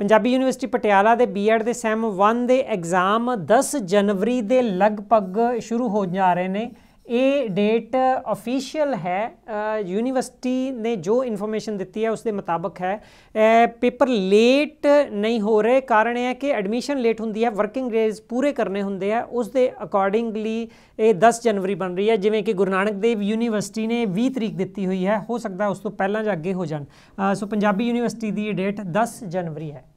Punjabi university Patiala ਦੇ BEd ਦੇ ਸੈਮ 1 ਦੇ ਐਗਜ਼ਾਮ 10 ਜਨਵਰੀ ਦੇ ਲਗਭਗ ਸ਼ੁਰੂ ਹੋ ਜਾ ਰਹੇ ਨੇ ਇਹ ਡੇਟ ਅਫੀਸ਼ੀਅਲ ਹੈ ਯੂਨੀਵਰਸਿਟੀ ਨੇ ਜੋ ਇਨਫੋਰਮੇਸ਼ਨ ਦਿੱਤੀ ਹੈ ਉਸ ਦੇ ਮੁਤਾਬਕ ਹੈ ਪੇਪਰ ਲੇਟ ਨਹੀਂ ਹੋ ਰਹੇ ਕਾਰਨ ਇਹ ਹੈ ਕਿ ਐਡਮਿਸ਼ਨ ਲੇਟ ਹੁੰਦੀ ਹੈ ਵਰਕਿੰਗ ਡੇਜ਼ ਪੂਰੇ ਕਰਨੇ ਹੁੰਦੇ ਆ ਉਸ ਦੇ ਅਕੋਰਡਿੰਗਲੀ ਇਹ 10 ਜਨਵਰੀ ਬਣ ਰਹੀ ਹੈ ਜਿਵੇਂ ਕਿ ਗੁਰੂ ਨਾਨਕ ਦੇਵ ਯੂਨੀਵਰਸਿਟੀ ਨੇ 20 ਤਰੀਕ ਦਿੱਤੀ ਹੋਈ ਹੈ ਹੋ ਸਕਦਾ ਉਸ ਤੋਂ ਪਹਿਲਾਂ ਜਾਂ ਅੱਗੇ ਹੋ ਜਾਣ ਸੋ ਪੰਜਾਬੀ ਯੂਨੀਵਰਸਿਟੀ ਦੀ ਇਹ ਡੇਟ 10 ਜਨਵਰੀ ਹੈ